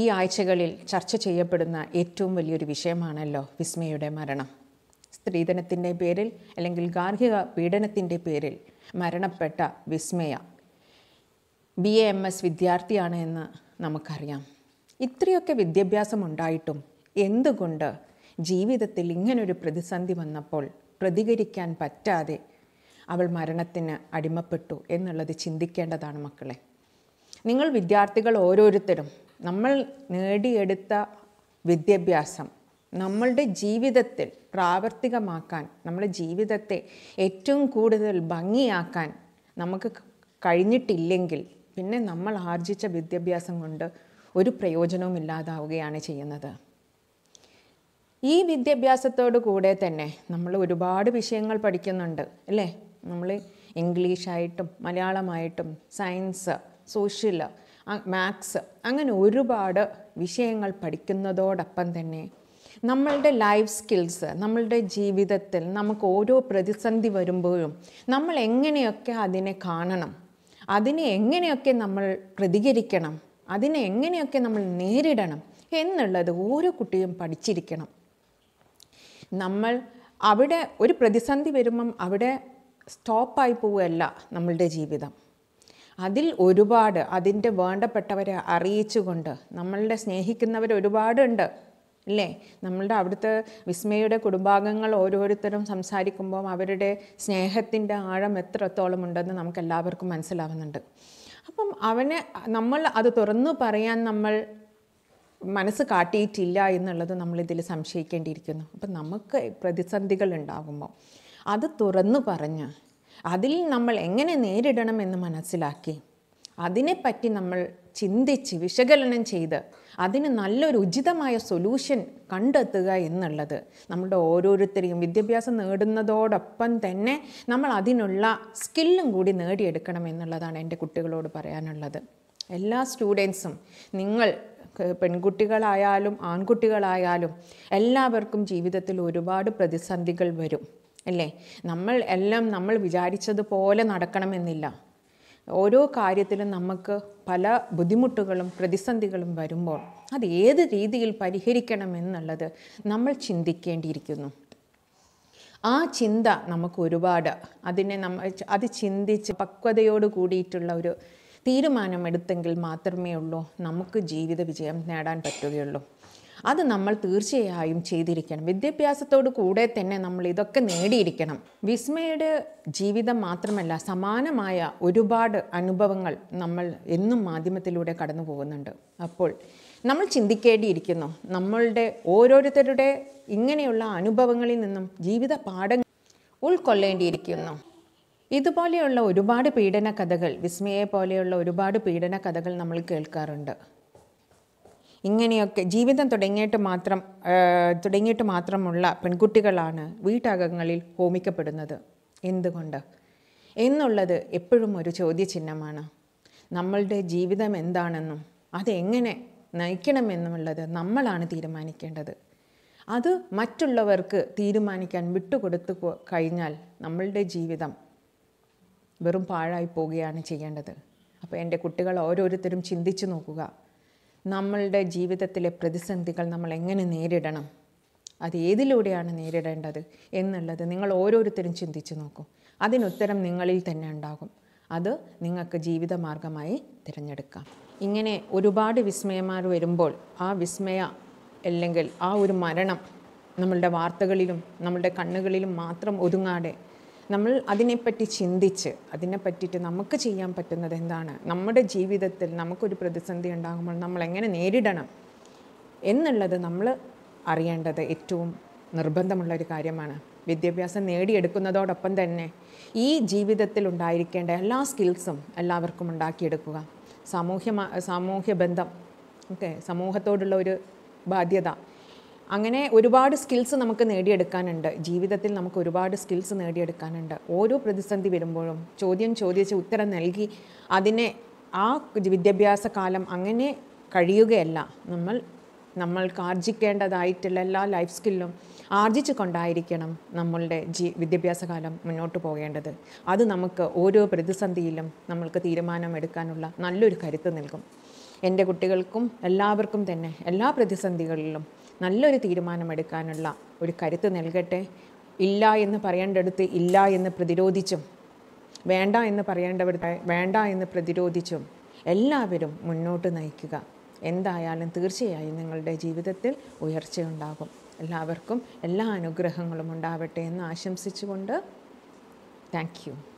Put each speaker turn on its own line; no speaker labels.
ഈ ആഴ്ചകളിൽ ചർച്ച ചെയ്യപ്പെടുന്ന ഏറ്റവും വലിയൊരു വിഷയമാണല്ലോ വിസ്മയുടെ മരണം സ്ത്രീധനത്തിൻ്റെ പേരിൽ അല്ലെങ്കിൽ ഗാർഹിക പീഡനത്തിൻ്റെ പേരിൽ മരണപ്പെട്ട Vismaya B A M S വിദ്യാർത്ഥിയാണ് എന്ന് നമുക്കറിയാം ഇത്രയൊക്കെ വിദ്യാഭ്യാസം ഉണ്ടായിട്ടും എന്തുകൊണ്ട് ജീവിതത്തിൽ ഇങ്ങനൊരു പ്രതിസന്ധി വന്നപ്പോൾ പ്രതികരിക്കാൻ പറ്റാതെ അവൾ മരണത്തിന് അടിമപ്പെട്ടു എന്നുള്ളത് ചിന്തിക്കേണ്ടതാണ് മക്കളെ നിങ്ങൾ വിദ്യാർത്ഥികൾ ഓരോരുത്തരും നമ്മൾ നേടിയെടുത്ത വിദ്യാഭ്യാസം നമ്മളുടെ ജീവിതത്തിൽ പ്രാവർത്തികമാക്കാൻ നമ്മുടെ ജീവിതത്തെ ഏറ്റവും കൂടുതൽ ഭംഗിയാക്കാൻ നമുക്ക് കഴിഞ്ഞിട്ടില്ലെങ്കിൽ പിന്നെ നമ്മൾ ആർജിച്ച വിദ്യാഭ്യാസം കൊണ്ട് ഒരു പ്രയോജനവും ഇല്ലാതാവുകയാണ് ചെയ്യുന്നത് ഈ വിദ്യാഭ്യാസത്തോടു കൂടെ തന്നെ നമ്മൾ ഒരുപാട് വിഷയങ്ങൾ പഠിക്കുന്നുണ്ട് അല്ലേ നമ്മൾ ഇംഗ്ലീഷായിട്ടും മലയാളമായിട്ടും സയൻസ് സോഷ്യൽ മാത്സ് അങ്ങനെ ഒരുപാട് വിഷയങ്ങൾ പഠിക്കുന്നതോടൊപ്പം തന്നെ നമ്മളുടെ ലൈഫ് സ്കിൽസ് നമ്മളുടെ ജീവിതത്തിൽ നമുക്ക് ഓരോ പ്രതിസന്ധി വരുമ്പോഴും നമ്മൾ എങ്ങനെയൊക്കെ അതിനെ കാണണം അതിനെ എങ്ങനെയൊക്കെ നമ്മൾ പ്രതികരിക്കണം അതിനെ എങ്ങനെയൊക്കെ നമ്മൾ നേരിടണം എന്നുള്ളത് ഓരോ കുട്ടിയും പഠിച്ചിരിക്കണം നമ്മൾ അവിടെ ഒരു പ്രതിസന്ധി വരുമ്പം അവിടെ സ്റ്റോപ്പായി പോവുകയല്ല നമ്മളുടെ ജീവിതം അതിൽ ഒരുപാട് അതിൻ്റെ വേണ്ടപ്പെട്ടവരെ അറിയിച്ചുകൊണ്ട് നമ്മളുടെ സ്നേഹിക്കുന്നവർ ഒരുപാടുണ്ട് അല്ലേ നമ്മളുടെ അവിടുത്തെ വിസ്മയുടെ കുടുംബാംഗങ്ങൾ ഓരോരുത്തരും സംസാരിക്കുമ്പോൾ അവരുടെ സ്നേഹത്തിൻ്റെ ആഴം എത്രത്തോളം ഉണ്ടെന്ന് നമുക്ക് എല്ലാവർക്കും മനസ്സിലാവുന്നുണ്ട് അപ്പം അവനെ നമ്മൾ അത് തുറന്നു പറയാൻ നമ്മൾ മനസ്സ് കാട്ടിയിട്ടില്ല എന്നുള്ളത് നമ്മളിതിൽ സംശയിക്കേണ്ടിയിരിക്കുന്നു അപ്പം നമുക്ക് പ്രതിസന്ധികൾ ഉണ്ടാകുമ്പോൾ അത് തുറന്നു പറഞ്ഞ് അതിൽ നമ്മൾ എങ്ങനെ നേരിടണം എന്ന് മനസ്സിലാക്കി അതിനെപ്പറ്റി നമ്മൾ ചിന്തിച്ച് വിശകലനം ചെയ്ത് അതിന് നല്ലൊരു ഉചിതമായ സൊല്യൂഷൻ കണ്ടെത്തുക എന്നുള്ളത് നമ്മുടെ ഓരോരുത്തരെയും വിദ്യാഭ്യാസം നേടുന്നതോടൊപ്പം തന്നെ നമ്മൾ അതിനുള്ള സ്കില്ലും കൂടി നേടിയെടുക്കണം എന്നുള്ളതാണ് എൻ്റെ കുട്ടികളോട് പറയാനുള്ളത് എല്ലാ സ്റ്റുഡൻസും നിങ്ങൾ പെൺകുട്ടികളായാലും ആൺകുട്ടികളായാലും എല്ലാവർക്കും ജീവിതത്തിൽ ഒരുപാട് പ്രതിസന്ധികൾ വരും അല്ലേ നമ്മൾ എല്ലാം നമ്മൾ വിചാരിച്ചതുപോലെ നടക്കണമെന്നില്ല ഓരോ കാര്യത്തിലും നമുക്ക് പല ബുദ്ധിമുട്ടുകളും പ്രതിസന്ധികളും വരുമ്പോൾ അത് ഏത് രീതിയിൽ പരിഹരിക്കണമെന്നുള്ളത് നമ്മൾ ചിന്തിക്കേണ്ടിയിരിക്കുന്നു ആ ചിന്ത നമുക്ക് ഒരുപാട് അതിനെ നമ്മൾ അത് ചിന്തിച്ച് പക്വതയോട് കൂടിയിട്ടുള്ള ഒരു തീരുമാനമെടുത്തെങ്കിൽ മാത്രമേ ഉള്ളൂ നമുക്ക് ജീവിത വിജയം നേടാൻ പറ്റുകയുള്ളൂ അത് നമ്മൾ തീർച്ചയായും ചെയ്തിരിക്കണം വിദ്യാഭ്യാസത്തോട് കൂടെ തന്നെ നമ്മൾ ഇതൊക്കെ നേടിയിരിക്കണം വിസ്മയുടെ ജീവിതം മാത്രമല്ല സമാനമായ ഒരുപാട് അനുഭവങ്ങൾ നമ്മൾ എന്നും മാധ്യമത്തിലൂടെ കടന്നു പോകുന്നുണ്ട് അപ്പോൾ നമ്മൾ ചിന്തിക്കേണ്ടിയിരിക്കുന്നു നമ്മളുടെ ഓരോരുത്തരുടെ ഇങ്ങനെയുള്ള അനുഭവങ്ങളിൽ നിന്നും ജീവിത പാഠങ്ങൾ ഉൾക്കൊള്ളേണ്ടിയിരിക്കുന്നു ഇതുപോലെയുള്ള ഒരുപാട് പീഡന കഥകൾ വിസ്മയെ പോലെയുള്ള ഒരുപാട് പീഡന കഥകൾ നമ്മൾ കേൾക്കാറുണ്ട് ഇങ്ങനെയൊക്കെ ജീവിതം തുടങ്ങിയിട്ട് മാത്രം തുടങ്ങിയിട്ട് മാത്രമുള്ള പെൺകുട്ടികളാണ് വീട്ടകങ്ങളിൽ ഹോമിക്കപ്പെടുന്നത് എന്തുകൊണ്ട് എന്നുള്ളത് എപ്പോഴും ഒരു ചോദ്യചിഹ്നമാണ് നമ്മളുടെ ജീവിതം എന്താണെന്നും അതെങ്ങനെ നയിക്കണമെന്നുമുള്ളത് നമ്മളാണ് തീരുമാനിക്കേണ്ടത് അത് മറ്റുള്ളവർക്ക് തീരുമാനിക്കാൻ വിട്ടുകൊടുത്തു കഴിഞ്ഞാൽ നമ്മളുടെ ജീവിതം വെറും പാഴായി പോവുകയാണ് ചെയ്യേണ്ടത് അപ്പോൾ എൻ്റെ കുട്ടികൾ ഓരോരുത്തരും ചിന്തിച്ചു നോക്കുക നമ്മളുടെ ജീവിതത്തിലെ പ്രതിസന്ധികൾ നമ്മൾ എങ്ങനെ നേരിടണം അത് ഏതിലൂടെയാണ് നേരിടേണ്ടത് എന്നുള്ളത് നിങ്ങൾ ഓരോരുത്തരും ചിന്തിച്ചു നോക്കൂ അതിനുത്തരം നിങ്ങളിൽ തന്നെ ഉണ്ടാകും അത് നിങ്ങൾക്ക് ജീവിതമാർഗമായി തിരഞ്ഞെടുക്കാം ഇങ്ങനെ ഒരുപാട് വിസ്മയമാർ വരുമ്പോൾ ആ വിസ്മയ അല്ലെങ്കിൽ ആ ഒരു മരണം നമ്മളുടെ വാർത്തകളിലും നമ്മളുടെ കണ്ണുകളിലും മാത്രം ഒതുങ്ങാതെ നമ്മൾ അതിനെപ്പറ്റി ചിന്തിച്ച് അതിനെ പറ്റിയിട്ട് നമുക്ക് ചെയ്യാൻ പറ്റുന്നത് എന്താണ് നമ്മുടെ ജീവിതത്തിൽ നമുക്കൊരു പ്രതിസന്ധി ഉണ്ടാകുമ്പോൾ നമ്മൾ എങ്ങനെ നേരിടണം എന്നുള്ളത് നമ്മൾ അറിയേണ്ടത് ഏറ്റവും നിർബന്ധമുള്ള ഒരു കാര്യമാണ് വിദ്യാഭ്യാസം നേടിയെടുക്കുന്നതോടൊപ്പം തന്നെ ഈ ജീവിതത്തിൽ ഉണ്ടായിരിക്കേണ്ട എല്ലാ സ്കിൽസും എല്ലാവർക്കും ഉണ്ടാക്കിയെടുക്കുക സാമൂഹ്യ സാമൂഹ്യ ബന്ധം ഓക്കെ സമൂഹത്തോടുള്ള ഒരു ബാധ്യത അങ്ങനെ ഒരുപാട് സ്കിൽസ് നമുക്ക് നേടിയെടുക്കാനുണ്ട് ജീവിതത്തിൽ നമുക്ക് ഒരുപാട് സ്കിൽസ് നേടിയെടുക്കാനുണ്ട് ഓരോ പ്രതിസന്ധി വരുമ്പോഴും ചോദ്യം ചോദിച്ച് ഉത്തരം നൽകി അതിനെ ആ വിദ്യാഭ്യാസ കാലം അങ്ങനെ കഴിയുകയല്ല നമ്മൾ നമ്മൾക്ക് ആർജിക്കേണ്ടതായിട്ടുള്ള എല്ലാ ലൈഫ് സ്കില്ലും ആർജിച്ചു കൊണ്ടായിരിക്കണം നമ്മളുടെ ജി വിദ്യാഭ്യാസ കാലം മുന്നോട്ട് പോകേണ്ടത് അത് നമുക്ക് ഓരോ പ്രതിസന്ധിയിലും നമ്മൾക്ക് തീരുമാനമെടുക്കാനുള്ള നല്ലൊരു കരുത്ത് നൽകും എൻ്റെ കുട്ടികൾക്കും എല്ലാവർക്കും തന്നെ എല്ലാ പ്രതിസന്ധികളിലും നല്ലൊരു തീരുമാനമെടുക്കാനുള്ള ഒരു കരുത്ത് നൽകട്ടെ ഇല്ല എന്ന് പറയേണ്ടടുത്ത് ഇല്ല എന്ന് പ്രതിരോധിച്ചും വേണ്ട എന്ന് പറയേണ്ടവരുടെ വേണ്ട എന്ന് പ്രതിരോധിച്ചും എല്ലാവരും മുന്നോട്ട് നയിക്കുക എന്തായാലും തീർച്ചയായും നിങ്ങളുടെ ജീവിതത്തിൽ ഉയർച്ചയുണ്ടാകും എല്ലാവർക്കും എല്ലാ അനുഗ്രഹങ്ങളും ഉണ്ടാവട്ടെ എന്ന് ആശംസിച്ചുകൊണ്ട് താങ്ക്